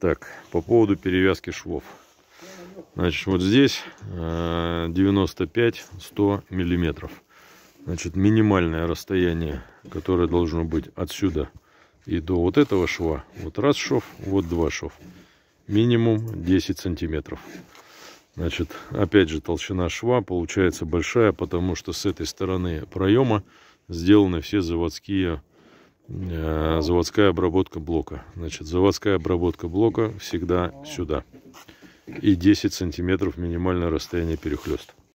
Так, по поводу перевязки швов. Значит, вот здесь 95-100 э, миллиметров. Значит, минимальное расстояние, которое должно быть отсюда и до вот этого шва. Вот раз шов, вот два шов. Минимум 10 сантиметров. Значит, опять же, толщина шва получается большая, потому что с этой стороны проема сделаны все заводские э, заводская обработка блока. Значит, заводская обработка блока всегда сюда. И 10 сантиметров минимальное расстояние перехлест.